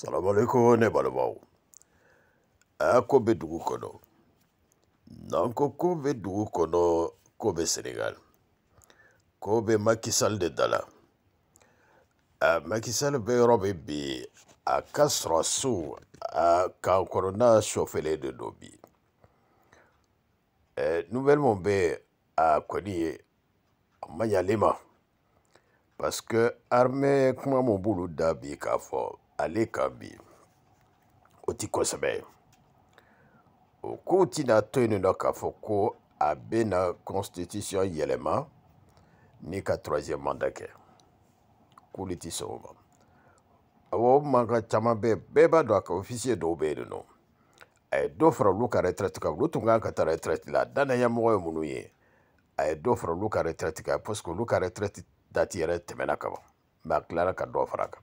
salamualeykum ne balimaw a ko bɛ dugu kɔnɔ n'an ko ko bɛ dugu kɔnɔ ko bɛ senegal ko bɛ makisali de da la makisali bɛ yɔrɔ bɛ bi a ka sɔrɔsiw kan kɔnɔna sɔfɛlen de don bi e nouvelle min bɛ a kɔni ye a ma ɲa ale ma parce que armée kuma min b'olu da bi k'a fɔ Alikambi o ti kosɛbɛ o kow tɛna to yen nɔ k'a fɔ ko a bɛna constitution yɛlɛma ni ka troisième mandat kɛ k'olu ti sɔn o ma awɔ mankan caman bɛ bɛɛ b'a dɔn a ka officier dɔw be yen nɔ a ye dɔ fara olu ka retraite kan olu tun kan ka taa retraite la a danayamɔgɔ ye minnu ye a ye dɔ fara olu ka retraite kan parce que olu ka retraite date yɛrɛ tɛmɛna ka ban mɛ a tilara ka dɔ fara kan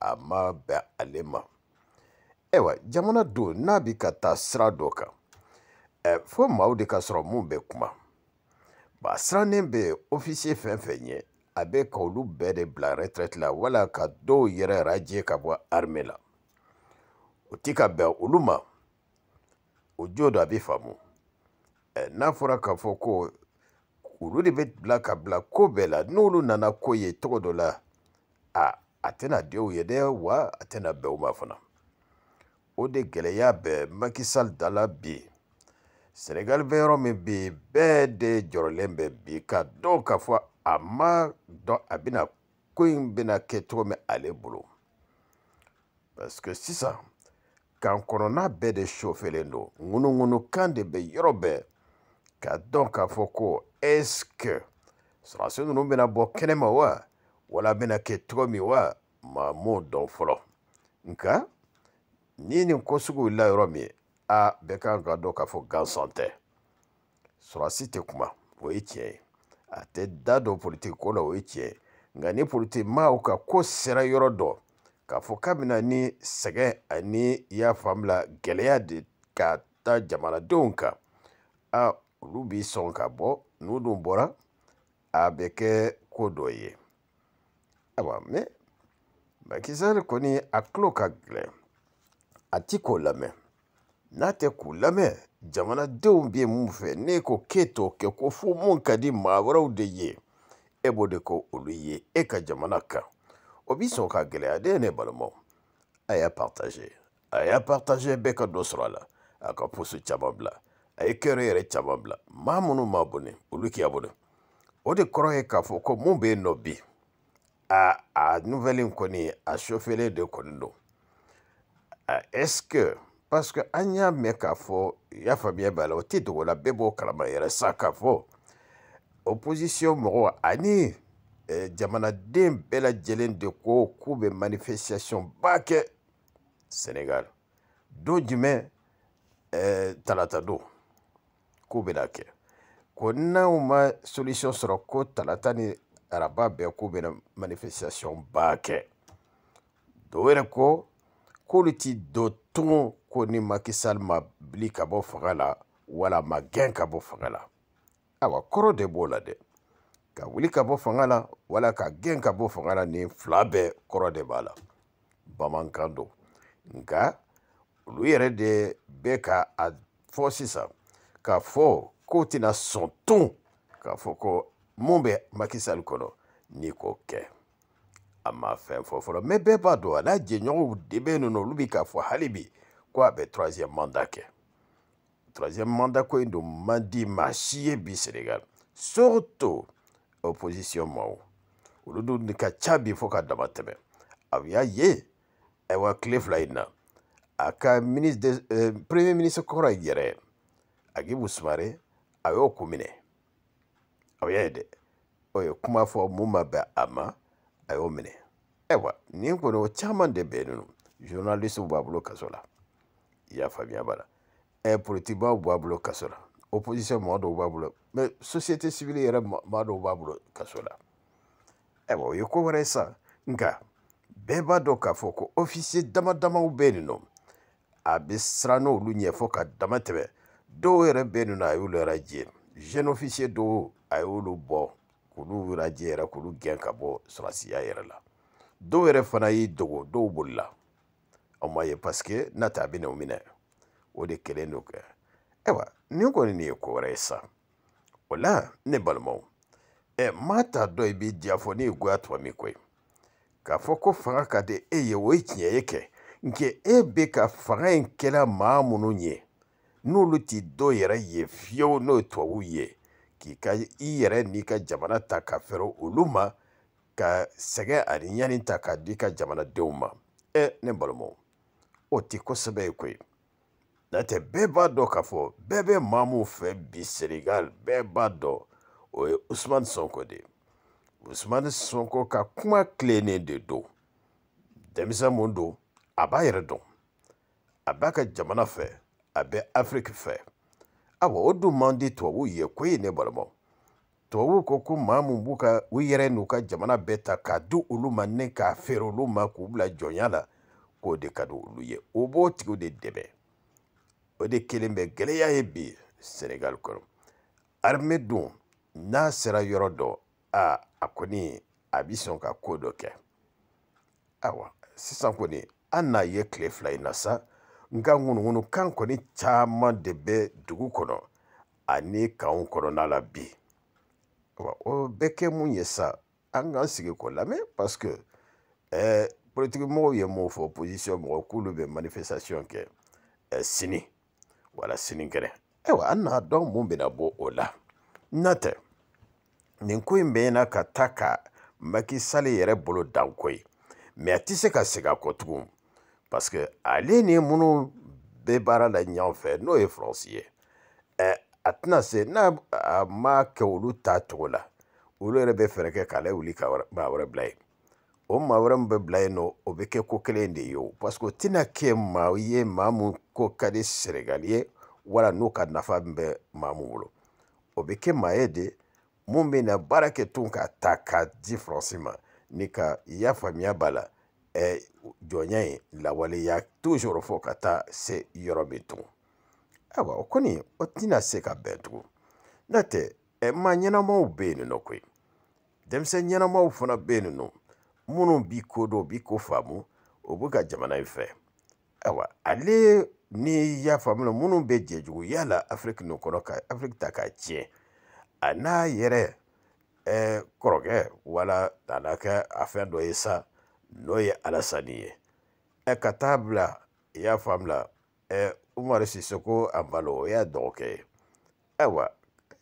a ma bɛn ale ma ayiwa jamana don n'a bi ka taa sira dɔ kan eh, fo maaw de ka sɔrɔ mun bɛ kuma ba sirannen bɛ ofisiye fɛn fɛn ye a bɛ ka olu bɛɛ de bila retraite la wala ka dɔw yɛrɛ rajɛ ka bɔ arme la o ti ka bɛn olu ma o jo do a bɛ faamu eh, n'a fɔra k'a fɔ ko olu de bɛ bila ka bila ko bɛɛ la n'olu nana ko ye tɔgɔ dɔ la a a tɛna di u ye dɛ wa a tɛna bɛn u ma fana o de gɛlɛya bɛ makisal dala bi senegali bɛ yɔrɔ min bi bɛɛ de jɔrɔlen bɛ bi ka dɔw k'a fɔ a ma dɔn a bɛna ko in bɛna kɛ cogo min ale bolo parce que sisan kan kɔnɔna bɛɛ de sofelen don ŋunuŋunu kan de bɛ yɔrɔ bɛɛ ka dɔn k'a fɔ ko est ce que sɔrɔsi ninnu bɛna bɔ kɛnɛma wa wala a bɛna kɛ tɔgɔ min wa maa m'o dɔn fɔlɔ nka ni nin ko sugu wulila yɔrɔ min a bɛɛ kan ka dɔn k'a fɔ gansan tɛ sɔrɔsi tɛ kuma o ye tiɲɛ ye a tɛ da don politiki ko la o ye tiɲɛ nka ni politiki maaw ka ko sera yɔrɔ dɔ k'a fɔ k'a bɛna ni sɛgɛn ani i y'a faamula gɛlɛya de ka ta jamanadenw kan a olu b'i sɔn ka bɔ n'u dun bɔra a bɛ kɛ ko dɔ ye ayiwa mɛ bakisari kɔni a tulo ka gɛlɛn a ti k'o lamɛn n'a tɛ k'u lamɛn jamanadenw bɛ e mun fɛ ne ko k'e t'o kɛ ko fo mun ka di maa wɛrɛw de ye e b'o de ko olu ye e ka jamana kan o b'i sɔn ka gɛlɛya de ne balimaw a y'a partage a y'a partage bɛɛ ka dɔ sɔrɔ a la a ka posu caman bila a ye kɛyɔrɔ yɛrɛ caman bila maa minnu m'a bɔnɛ olu k'i abɔnɛ o de kɔrɔ ye k'a fɔ ko mun bɛ yen nɔ bi a a nouvelle in kɔni a sofɛlen de kɔni don est ce que parce que an y'a mɛn k'a fɔ i y'a faamuya b'a la o tɛ dogo la bɛɛ b'o kalama yɛrɛ sa k'a fɔ opposition mɔgɔw ani eh, jamanaden bɛɛ lajɛlen de ko k'u bɛ manifestation ba kɛ senegal don jumɛn eh, talata don k'u bɛna kɛ ko n'anw ma solution sɔrɔ ko talata ni araba bɛɛ k'u bɛna manifestation ba kɛ dɔw yɛrɛ ko k'olu ti dɔ tugun ko ni makisal ma bili ka bɔ fanga la wala ma gɛn ka bɔ fanga la awa kɔrɔ de b'o la dɛ ka wuli ka bɔ fanga la wala ka gɛn ka bɔ fanga la nin fila bɛɛ kɔrɔ de b'a la bamanankan don nka olu yɛrɛ de bɛ ka a fɔ sisan k'a fɔ k'o tɛna sɔn tun k'a fɔ ko mun bɛ makisali kɔnɔ n'i k'o kɛ a ma fɛn fɔ fɔlɔ mɛ bɛɛ b'a dɔn a n'a jɛɲɔgɔnw de bɛ yen nɔ olu bɛ k'a fɔ hali bi ko a bɛ troisième mandat kɛ troisième mandat ko in dun man di maa si ye bi sénégal surtout opposition ma o olu dun ka ca bi fo ka dama tɛmɛ a y'a ye ayiwa tile fila in na a ka ministre de euh, premier ministre kɔrɔ yɛrɛ agibu sumare a y'o kun minɛ ɔyɛɛ dɛ ɔyɛ kumafoɔ moma bɛ ama ɛwɔ minɛ ɛwa ni kɔni o caman de bɛn ninnu journaliste b'a bolo kaso la i y'a faamuya b'a la ɛ politibaw b'a bolo kaso la opposition maa dɔw b'a bolo mɛ société civile yɛrɛ mɔgɔ dɔw b'a bolo kaso la ɛwa o ye ko wɛrɛ ye sa nka bɛɛ b'a dɔn k'a fɔ ko officier dama damaw bɛ yen nɔ a bɛ siran n'olu ɲɛ fɔ ka dama tɛmɛ dɔw yɛrɛ bɛ yen nɔ a y'olu yɛrɛ jɛ jeune officier dɔw a y'olu bɔ k'olu lajɛ yɛrɛ k'olu gɛn ka bɔ sɔrɔsiya yɛrɛ la dɔw yɛrɛ fana y'i dogo dɔw bolila aw ma ye paseke n'a tɛ a bɛ n'o minɛ o de kelen do kɛ ayiwa nin kɔni nin ye ko wɛrɛ ye sa o la ne balimaw ɛ maa t'a dɔ i b'i diya fɔ ne ye goya tuma min koyi k'a fɔ ko fanga ka di e ye o ye tiɲɛ ye kɛ nke e bɛ ka fanga in kɛra maa minnu ye n'olu t'i dɔ yɛrɛ ye fiyewu n'o ye tubabuw ye k'i ka i yɛrɛ n'i ka jamana ta ka fɛrɛ olu ma ka sɛgɛ ani ɲani ta k'a di ka jamanadenw ma ɛ ne balimaw o ti kosɛbɛ ye koyi natɛ bɛɛ b'a dɔn k'a fɔ bɛɛ bɛ maa min fɛ bi senegal bɛɛ b'a dɔn o ye usumani sɔnko de ye usumani sɔnko ka kuma tilennen de don denmisɛn mun don a b'a yɛrɛ dɔn a b'a ka jamana fɛ a bɛ afiriki fɛ awa o dun man di tubabu ye ko ye ne balimaw tubabu ko ko maa mun b'u ka u yɛrɛ n'u ka jamana bɛɛ ta k'a di olu ma ne k'a feere olu ma k'u bila jɔnya la k'o de ka di olu ye o b'o tigiw de dɛmɛ o de kelen bɛ gɛlɛya ye bi senegali kɔnɔ arime dun n'a sera yɔrɔ dɔ a a kɔni a bi sɔn ka ko dɔ kɛ awa sisan kɔni an n'a ye tile fila in na sa nka ŋunuŋunu kan kɔni caman de bɛ dugu kɔnɔ ani kanw kɔnɔna la bi o bɛ kɛ mun ye sa an k'an sigi k'o lamɛn parce que eh, ɛɛ politiki mɔgɔw ye mun fɔ opposition mɔgɔw k'olu bɛ manifestation kɛ ɛ eh, sini wala sini kɛnɛ ayiwa an n'a dɔn mun bɛna bɔ o la n'o tɛ nin ko in bɛ na ka taa ka Macky Sall yɛrɛ bolo dan ko ye mɛ a tɛ se ka segin a kɔ tugun Paske aleni mounou be bara la nyan fe, nou e fransiye. Atna se, na ma ke oulou tatou la, oulou e rebe fereke kale, ouli ka wawre blaye. Ou ma wawre mbe blaye nou, oubeke kokele nde yo, pasko tina ke ma ouye mamou kokele sireganye, wala nou ka nafab mbe mamou vlo. Oubeke ma ede, mou mbe na bara ketoun ka takat di fransima, ni ka yafam ya bala, ɛ jɔnya in lawaleya tozoro fɔ ka taa se yɔrɔ min tugun ayiwa o kɔni o tɛna se ka bɛn tugun n'o tɛ maa ɲɛnamaw bɛ yen nɔ koyi denmisɛn ɲɛnamaw fana bɛ yen nɔ minnu b'i ko dɔn u b'i ko faamu o bɛ ka jamana in fɛ ayiwa ale ni y'a faamu minnu bɛ jɛjugu yala afiriki nin kɔnɔ ka afiriki ta k'a tiɲɛ a n'a yɛrɛ ɛɛ kɔrɔkɛ wala a n'a kɛ a fɛn dɔ ye sa. n'o ye alasani ye ɛ ka taa bila i y'a faamu la ɛ eh, umaru sisoko an balo o y'a dɔgɔkɛ ye ayiwa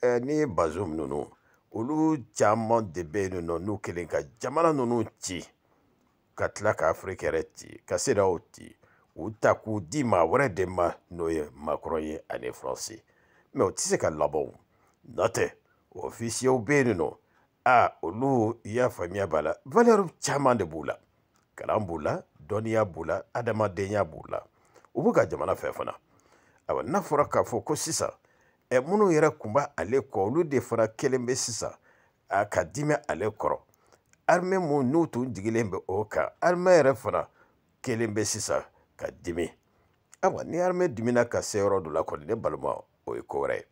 ɛ ni bazum ninnu olu caman de bɛ yen nɔ n'u kelen ka jamana ninnu ci ka tila ka afiriki yɛrɛ ci ka sedaw ci u ta k'u di maa wɛrɛ de ma n'o ye makɔrɔn ye ani faransi mɛ o tɛ se ka labɔ o nɔ tɛ ofisiyew bɛ yen nɔ a olu i y'a faamuya b'a la valeur caman de b'u la. kalan b'u la dɔnniya b'u la adamadenya b'u la u b'u ka jamana fɛ fana ayiwa n'a fɔra k'a fɔ ko sisan ɛ e minnu yɛrɛ tun bɛ ale kɔ olu de fana kelen bɛ sisan a ka dimi ale kɔrɔ armée mun n'u tun jigilen bɛ o kan armée yɛrɛ fana kelen bɛ sisan ka dimi ayiwa ni armée dimina ka se yɔrɔ dɔ la kɔni ne balima o ye ko wɛrɛ ye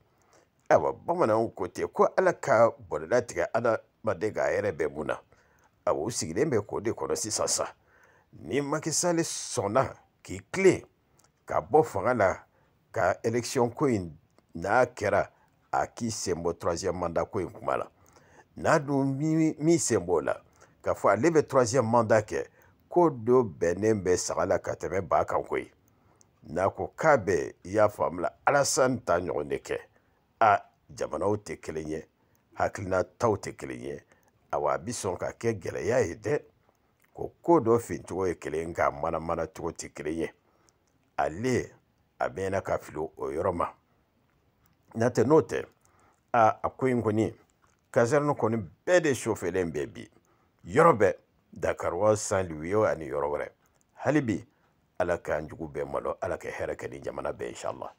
ayiwa bamananw ko ten ko ala ka bɔnɛda tigɛ adamaden k'a yɛrɛ bɛɛ mun na awɔ u sigilen bɛ k'o de kɔnɔ sisan sa ni makisale sɔnna k'i tilen ka bɔ fanga la ka election ko in n'a kɛra a k'i sen bɔ troisième mandat ko in kuma la n'a dun min sen b'o la k'a fɔ ale bɛ troisième mandat kɛ ko dɔ bɛnnen bɛ saga la ka tɛmɛ ba kan koyi n'a ko k'a bɛ i y'a faamu la alasani ta ɲɔgɔn de kɛ a jamanaw tɛ kelen ye hakilina taw tɛ kelen ye awa a bi sɔn ka kɛ gɛlɛya ye dɛ ko ko dɔ fincogo ye kelen nka mana mana cogo tɛ kelen ye ale a mɛnna ka fili o yɔrɔ ma n'o tɛ n'o tɛ a a ko in kɔni kasɛrɛni kɔni bɛɛ de sofɛlen bɛ bi yɔrɔ bɛɛ dakaruwa san liwiyo ani yɔrɔ wɛrɛ hali bi ala k'an jugu bɛɛ malo ala ka hɛrɛ kɛ ni jamana bɛɛ inshallah